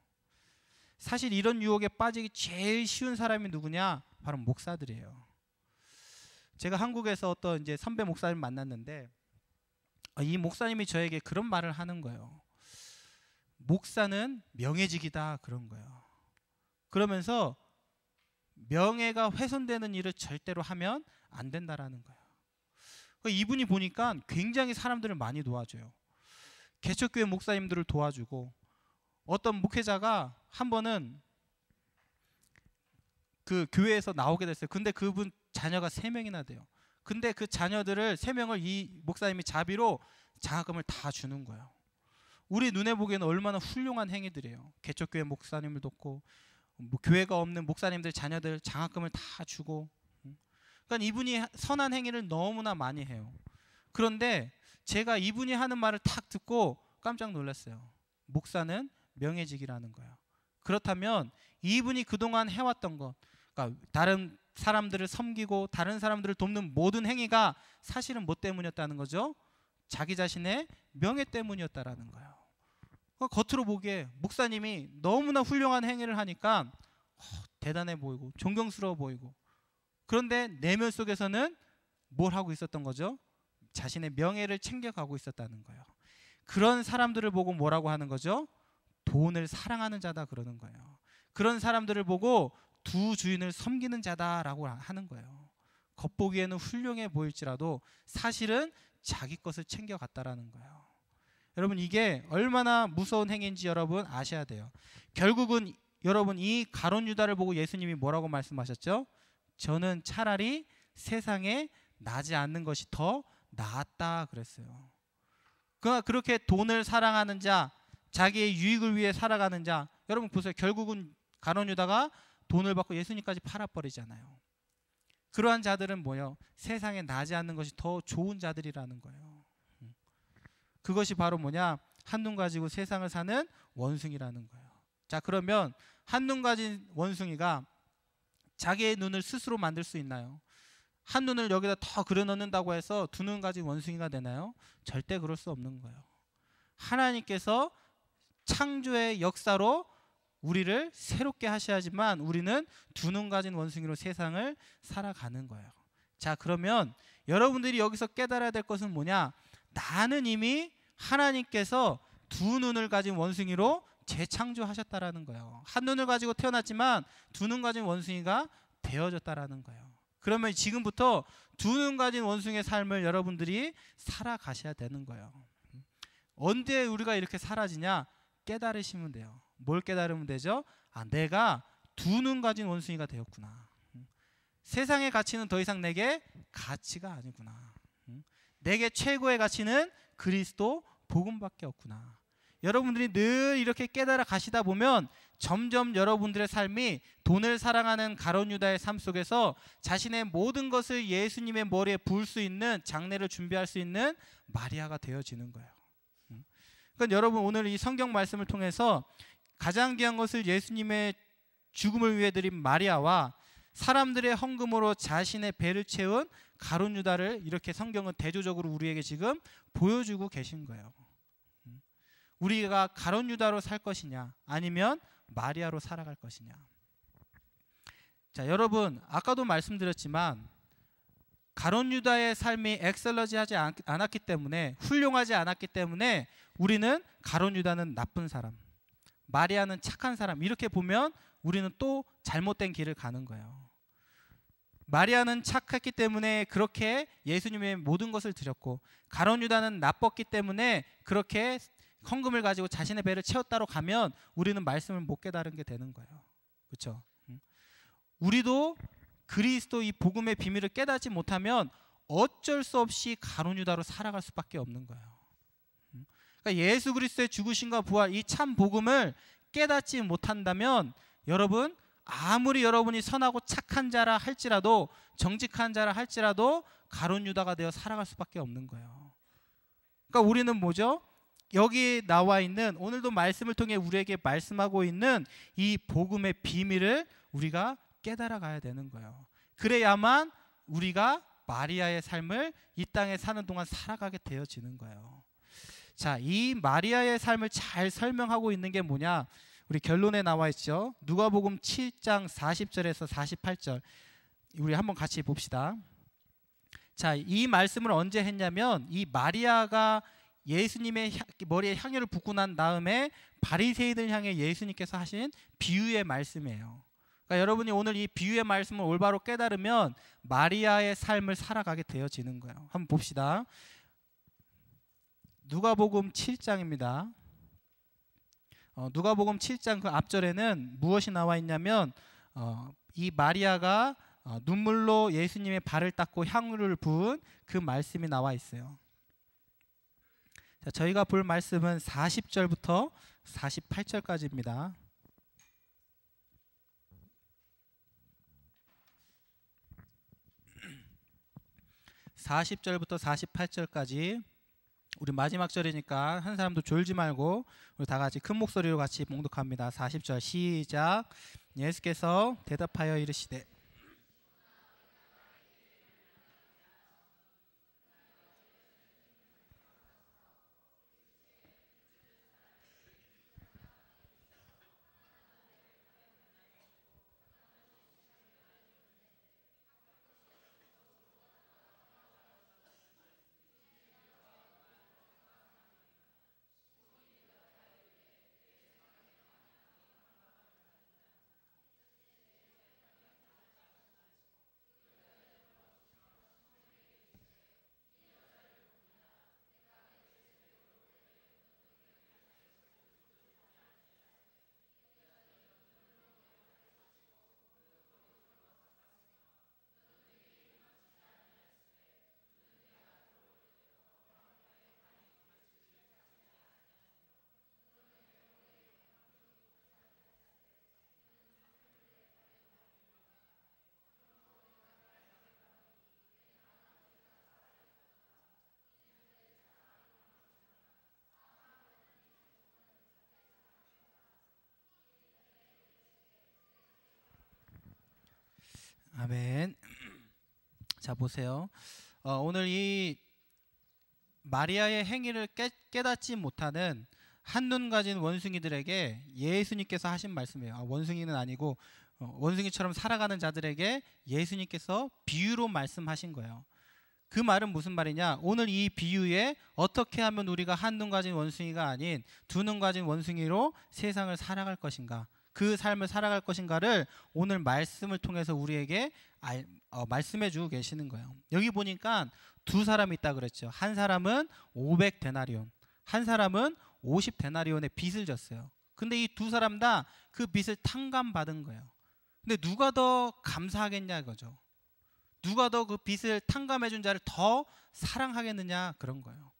[SPEAKER 1] 사실 이런 유혹에 빠지기 제일 쉬운 사람이 누구냐? 바로 목사들이에요. 제가 한국에서 어떤 이제 선배 목사님 만났는데 아, 이 목사님이 저에게 그런 말을 하는 거예요. 목사는 명예직이다 그런 거예요. 그러면서 명예가 훼손되는 일을 절대로 하면 안 된다라는 거예요. 그러니까 이분이 보니까 굉장히 사람들을 많이 도와줘요. 개척교회 목사님들을 도와주고 어떤 목회자가 한 번은 그 교회에서 나오게 됐어요. 근데 그분 자녀가 세 명이나 돼요. 근데 그 자녀들을 세 명을 이 목사님이 자비로 장학금을 다 주는 거예요. 우리 눈에 보기에는 얼마나 훌륭한 행위들이에요. 개척교회 목사님을 돕고 뭐 교회가 없는 목사님들 자녀들 장학금을 다 주고 그러니까 이분이 선한 행위를 너무나 많이 해요. 그런데 제가 이분이 하는 말을 탁 듣고 깜짝 놀랐어요. 목사는 명예직이라는 거예요. 그렇다면 이분이 그동안 해왔던 것, 그러니까 다른 사람들을 섬기고 다른 사람들을 돕는 모든 행위가 사실은 뭐 때문이었다는 거죠? 자기 자신의 명예 때문이었다라는 거예요. 어, 겉으로 보기에 목사님이 너무나 훌륭한 행위를 하니까 어, 대단해 보이고 존경스러워 보이고 그런데 내면 속에서는 뭘 하고 있었던 거죠? 자신의 명예를 챙겨가고 있었다는 거예요. 그런 사람들을 보고 뭐라고 하는 거죠? 돈을 사랑하는 자다 그러는 거예요. 그런 사람들을 보고 두 주인을 섬기는 자다라고 하는 거예요. 겉보기에는 훌륭해 보일지라도 사실은 자기 것을 챙겨갔다라는 거예요. 여러분 이게 얼마나 무서운 행인지 위 여러분 아셔야 돼요. 결국은 여러분 이 가론 유다를 보고 예수님이 뭐라고 말씀하셨죠? 저는 차라리 세상에 나지 않는 것이 더나다 그랬어요. 그러 그렇게 돈을 사랑하는 자, 자기의 유익을 위해 살아가는 자, 여러분 보세요. 결국은 가론 유다가 돈을 받고 예수님까지 팔아버리잖아요. 그러한 자들은 뭐요? 세상에 나지 않는 것이 더 좋은 자들이라는 거예요. 그것이 바로 뭐냐? 한눈 가지고 세상을 사는 원숭이라는 거예요. 자, 그러면 한눈 가진 원숭이가 자기의 눈을 스스로 만들 수 있나요? 한 눈을 여기다 더 그려넣는다고 해서 두 눈 가진 원숭이가 되나요? 절대 그럴 수 없는 거예요. 하나님께서 창조의 역사로 우리를 새롭게 하셔야지만 우리는 두 눈 가진 원숭이로 세상을 살아가는 거예요. 자, 그러면 여러분들이 여기서 깨달아야 될 것은 뭐냐? 나는 이미 하나님께서 두 눈을 가진 원숭이로 재창조하셨다라는 거예요. 한 눈을 가지고 태어났지만 두 눈 가진 원숭이가 되어졌다라는 거예요. 그러면 지금부터 두 눈 가진 원숭이의 삶을 여러분들이 살아가셔야 되는 거예요. 언제 우리가 이렇게 사라지냐? 깨달으시면 돼요. 뭘 깨달으면 되죠? 아, 내가 두 눈 가진 원숭이가 되었구나. 세상의 가치는 더 이상 내게 가치가 아니구나. 내게 최고의 가치는 그리스도 복음밖에 없구나. 여러분들이 늘 이렇게 깨달아 가시다 보면 점점 여러분들의 삶이 돈을 사랑하는 가론 유다의 삶 속에서 자신의 모든 것을 예수님의 머리에 부을 수 있는 장례를 준비할 수 있는 마리아가 되어지는 거예요. 음. 그러니까 여러분 오늘 이 성경 말씀을 통해서 가장 귀한 것을 예수님의 죽음을 위해 드린 마리아와 사람들의 헌금으로 자신의 배를 채운 가론 유다를 이렇게 성경은 대조적으로 우리에게 지금 보여주고 계신 거예요. 우리가 가론 유다로 살 것이냐 아니면 마리아로 살아갈 것이냐. 자, 여러분 아까도 말씀드렸지만 가론 유다의 삶이 엑셀러지하지 않았기 때문에 훌륭하지 않았기 때문에 우리는 가론 유다는 나쁜 사람, 마리아는 착한 사람 이렇게 보면 우리는 또 잘못된 길을 가는 거예요. 마리아는 착했기 때문에 그렇게 예수님의 모든 것을 드렸고 가론 유다는 나빴기 때문에 그렇게 헌금을 가지고 자신의 배를 채웠다로 가면 우리는 말씀을 못 깨달은 게 되는 거예요. 그렇죠? 우리도 그리스도 이 복음의 비밀을 깨닫지 못하면 어쩔 수 없이 가론유다로 살아갈 수밖에 없는 거예요. 그러니까 예수 그리스도의 죽으신과 부활 이참 복음을 깨닫지 못한다면 여러분 아무리 여러분이 선하고 착한 자라 할지라도 정직한 자라 할지라도 가론 유다가 되어 살아갈 수밖에 없는 거예요. 그러니까 우리는 뭐죠? 여기 나와 있는 오늘도 말씀을 통해 우리에게 말씀하고 있는 이 복음의 비밀을 우리가 깨달아 가야 되는 거예요. 그래야만 우리가 마리아의 삶을 이 땅에 사는 동안 살아가게 되어지는 거예요. 자, 이 마리아의 삶을 잘 설명하고 있는 게 뭐냐? 우리 결론에 나와 있죠. 누가복음 7장 40절에서 48절. 우리 한번 같이 봅시다. 자, 이 말씀을 언제 했냐면 이 마리아가 예수님의 머리에 향유를 붓고 난 다음에 바리새인들 향해 예수님께서 하신 비유의 말씀이에요. 그러니까 여러분이 오늘 이 비유의 말씀을 올바로 깨달으면 마리아의 삶을 살아가게 되어지는 거예요. 한번 봅시다. 누가복음 7장입니다. 어, 누가복음 7장 그 앞절에는 무엇이 나와 있냐면 어, 이 마리아가 어, 눈물로 예수님의 발을 닦고 향유를 부은 그 말씀이 나와 있어요. 자, 저희가 볼 말씀은 40절부터 48절까지입니다. 4 0 절부터 4 8 절까지 우리 마지막 절이니까 한 사람도 졸지 말고 우리 다 같이 큰 목소리로 같이 몽독합니다. 4 0절 시작. 예수께서 대답하여 이르시되 아멘. 자 보세요. 어, 오늘 이 마리아의 행위를 깨, 닫지 못하는 한 눈 가진 원숭이들에게 예수님께서 하신 말씀이에요. 아, 원숭이는 아니고 어, 원숭이처럼 살아가는 자들에게 예수님께서 비유로 말씀하신 거예요. 그 말은 무슨 말이냐? 오늘 이 비유에 어떻게 하면 우리가 한 눈 가진 원숭이가 아닌 두 눈 가진 원숭이로 세상을 살아갈 것인가? 그 삶을 살아갈 것인가를 오늘 말씀을 통해서 우리에게 알, 어, 말씀해 주고 계시는 거예요. 여기 보니까 두 사람이 있다 그랬죠. 한 사람은 500 데나리온, 한 사람은 50 데나리온의 빚을 졌어요. 근데 이 두 사람 다 그 빚을 탕감받은 거예요. 근데 누가 더 감사하겠냐 이거죠. 누가 더 그 빚을 탕감해 준 자를 더 사랑하겠느냐 그런 거예요.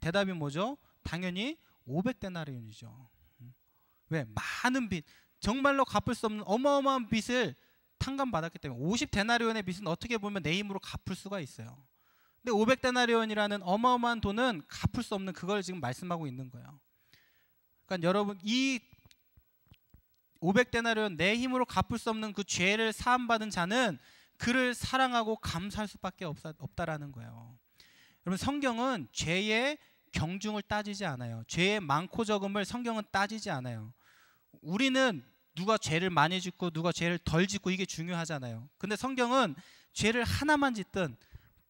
[SPEAKER 1] 대답이 뭐죠? 당연히 500 데나리온이죠. 왜? 많은 빚. 정말로 갚을 수 없는 어마어마한 빚을 탕감받았기 때문에 50데나리온의 빚은 어떻게 보면 내 힘으로 갚을 수가 있어요. 근데 500데나리온이라는 어마어마한 돈은 갚을 수 없는 그걸 지금 말씀하고 있는 거예요. 그러니까 여러분 이 500데나리온 내 힘으로 갚을 수 없는 그 죄를 사함받은 자는 그를 사랑하고 감사할 수밖에 없다, 없다라는 거예요. 여러분 성경은 죄의 경중을 따지지 않아요. 죄의 많고 적음을 성경은 따지지 않아요. 우리는 누가 죄를 많이 짓고 누가 죄를 덜 짓고 이게 중요하잖아요. 근데 성경은 죄를 하나만 짓든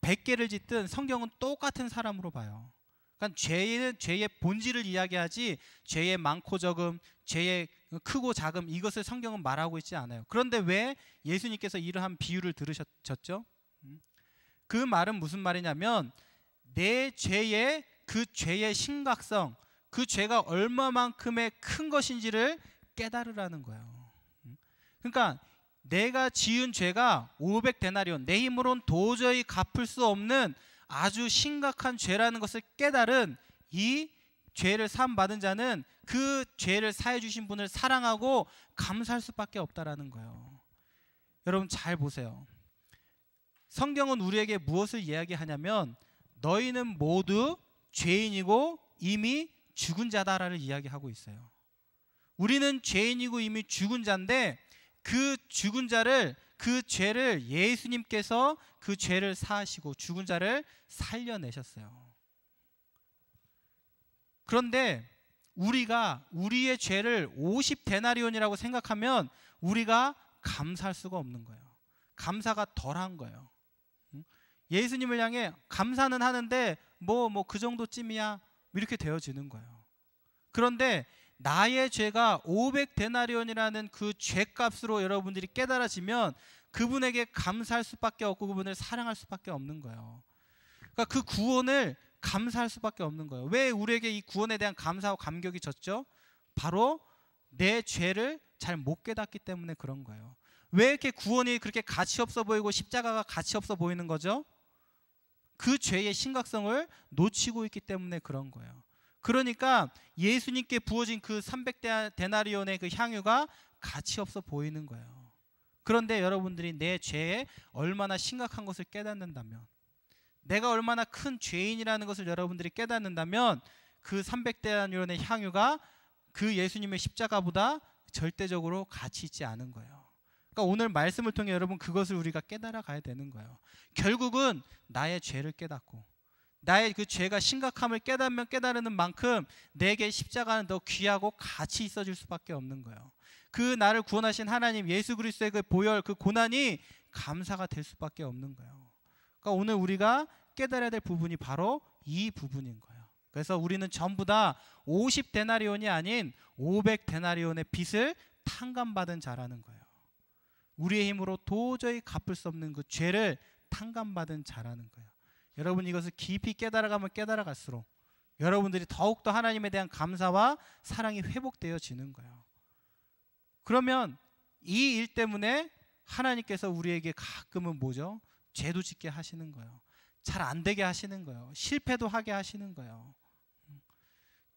[SPEAKER 1] 100개를 짓든 성경은 똑같은 사람으로 봐요. 그러니까 죄는 죄의 본질을 이야기하지 죄의 많고 적음, 죄의 크고 작음 이것을 성경은 말하고 있지 않아요. 그런데 왜 예수님께서 이러한 비유를 들으셨죠? 음. 그 말은 무슨 말이냐면 내 죄의 그 죄의 심각성, 그 죄가 얼마만큼의 큰 것인지를 깨달으라는 거예요. 그러니까 내가 지은 죄가 500데나리온 내 힘으론 도저히 갚을 수 없는 아주 심각한 죄라는 것을 깨달은 이 죄를 사 받은 자는 그 죄를 사해 주신 분을 사랑하고 감사할 수밖에 없다라는 거예요. 여러분 잘 보세요. 성경은 우리에게 무엇을 이야기하냐면 너희는 모두 죄인이고 이미 죽은 자다라를 이야기하고 있어요. 우리는 죄인이고 이미 죽은 자인데 그 죽은 자를 그 죄를 예수님께서 그 죄를 사하시고 죽은 자를 살려내셨어요. 그런데 우리가 우리의 죄를 50데나리온이라고 생각하면 우리가 감사할 수가 없는 거예요. 감사가 덜한 거예요. 예수님을 향해 감사는 하는데 뭐 뭐 그 정도쯤이야 이렇게 되어지는 거예요. 그런데 나의 죄가 500데나리온이라는 그 죄값으로 여러분들이 깨달아지면 그분에게 감사할 수밖에 없고 그분을 사랑할 수밖에 없는 거예요. 그러니까 그 구원을 감사할 수밖에 없는 거예요. 왜 우리에게 이 구원에 대한 감사와 감격이 졌죠? 바로 내 죄를 잘 못 깨닫기 때문에 그런 거예요. 왜 이렇게 구원이 그렇게 가치 없어 보이고 십자가가 가치 없어 보이는 거죠? 그 죄의 심각성을 놓치고 있기 때문에 그런 거예요. 그러니까 예수님께 부어진 그 300데나리온의 그 향유가 가치 없어 보이는 거예요. 그런데 여러분들이 내 죄에 얼마나 심각한 것을 깨닫는다면 내가 얼마나 큰 죄인이라는 것을 여러분들이 깨닫는다면 그 300데나리온의 향유가 그 예수님의 십자가보다 절대적으로 가치 있지 않은 거예요. 그러니까 오늘 말씀을 통해 여러분 그것을 우리가 깨달아 가야 되는 거예요. 결국은 나의 죄를 깨닫고 나의 그 죄가 심각함을 깨달면 깨달는 만큼 내게 십자가는 더 귀하고 같이 있어질 수밖에 없는 거예요. 그 나를 구원하신 하나님 예수 그리스도의 그 보혈 그 고난이 감사가 될 수밖에 없는 거예요. 그러니까 오늘 우리가 깨달아야 될 부분이 바로 이 부분인 거예요. 그래서 우리는 전부 다 50 데나리온이 아닌 500 데나리온의 빚을 탕감받은 자라는 거예요. 우리의 힘으로 도저히 갚을 수 없는 그 죄를 탕감받은 자라는 거예요. 여러분 이것을 깊이 깨달아가면 깨달아갈수록 여러분들이 더욱더 하나님에 대한 감사와 사랑이 회복되어지는 거예요. 그러면 이 일 때문에 하나님께서 우리에게 가끔은 뭐죠? 죄도 짓게 하시는 거예요. 잘 안 되게 하시는 거예요. 실패도 하게 하시는 거예요. 음.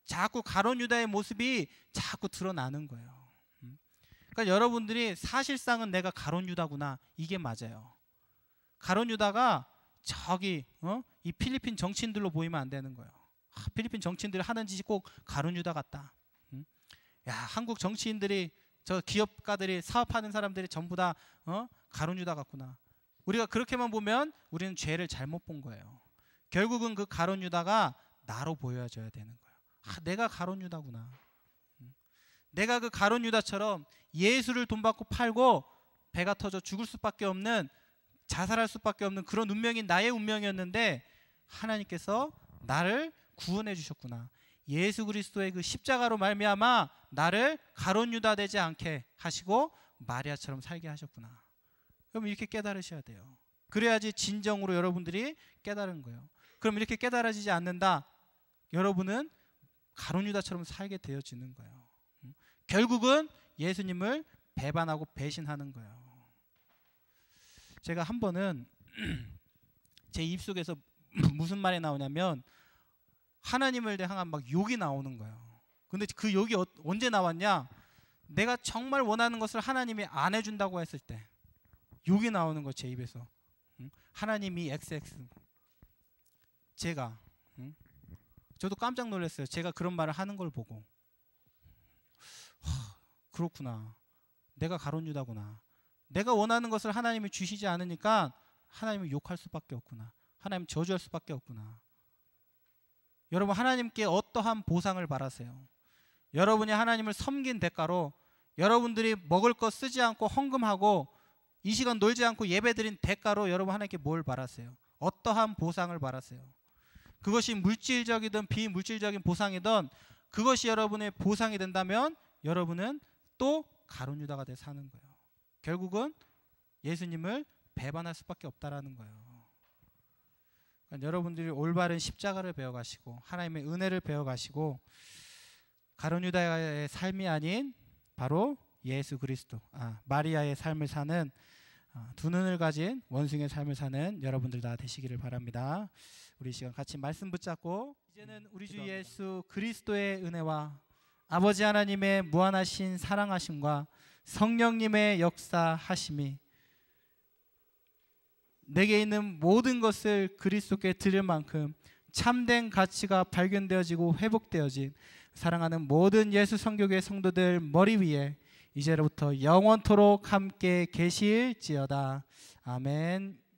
[SPEAKER 1] 자꾸 가론 유다의 모습이 자꾸 드러나는 거예요. 그러니까 여러분들이 사실상은 내가 가론 유다구나 이게 맞아요. 가론 유다가 저기 어? 이 필리핀 정치인들로 보이면 안 되는 거예요. 아, 필리핀 정치인들이 하는 짓이 꼭 가론 유다 같다. 음? 야 한국 정치인들이 저 기업가들이 사업하는 사람들이 전부 다 어? 가론 유다 같구나. 우리가 그렇게만 보면 우리는 죄를 잘못 본 거예요. 결국은 그 가론 유다가 나로 보여져야 되는 거예요. 아, 내가 가론 유다구나. 내가 그 가론 유다처럼 예수를 돈 받고 팔고 배가 터져 죽을 수밖에 없는 자살할 수밖에 없는 그런 운명이 나의 운명이었는데 하나님께서 나를 구원해 주셨구나. 예수 그리스도의 그 십자가로 말미암아 나를 가론 유다 되지 않게 하시고 마리아처럼 살게 하셨구나. 그럼 이렇게 깨달으셔야 돼요. 그래야지 진정으로 여러분들이 깨달은 거예요. 그럼 이렇게 깨달아지지 않는다. 여러분은 가론 유다처럼 살게 되어지는 거예요. 결국은 예수님을 배반하고 배신하는 거예요. 제가 한 번은 제 입속에서 무슨 말이 나오냐면 하나님을 대항한 막 욕이 나오는 거예요. 근데 그 욕이 어, 언제 나왔냐? 내가 정말 원하는 것을 하나님이 안 해준다고 했을 때 욕이 나오는 거 제 입에서 하나님이 XX 제가 저도 깜짝 놀랐어요. 제가 그런 말을 하는 걸 보고 그렇구나. 내가 가론유다구나. 내가 원하는 것을 하나님이 주시지 않으니까 하나님을 욕할 수밖에 없구나. 하나님 저주할 수밖에 없구나. 여러분 하나님께 어떠한 보상을 바라세요? 여러분이 하나님을 섬긴 대가로 여러분들이 먹을 것 쓰지 않고 헌금하고 이 시간 놀지 않고 예배드린 대가로 여러분 하나님께 뭘 바라세요? 어떠한 보상을 바라세요? 그것이 물질적이든 비물질적인 보상이든 그것이 여러분의 보상이 된다면 여러분은 또 가론 유다가 돼 사는 거예요. 결국은 예수님을 배반할 수밖에 없다라는 거예요. 그러니까 여러분들이 올바른 십자가를 배워가시고 하나님의 은혜를 배워가시고 가론 유다의 삶이 아닌 바로 예수 그리스도, 아, 마리아의 삶을 사는 아, 두 눈을 가진 원숭이의 삶을 사는 여러분들 다 되시기를 바랍니다. 우리 시간 같이 말씀 붙잡고 이제는 우리 주 예수 그리스도의 은혜와 아버지 하나님의 무한하신 사랑하심과 성령님의 역사하심이 내게 있는 모든 것을 그리스도께 드릴 만큼 참된 가치가 발견되어지고 회복되어진 사랑하는 모든 예수 성교계 성도들 머리 위에 이제로부터 영원토록 함께 계실지어다. 아멘.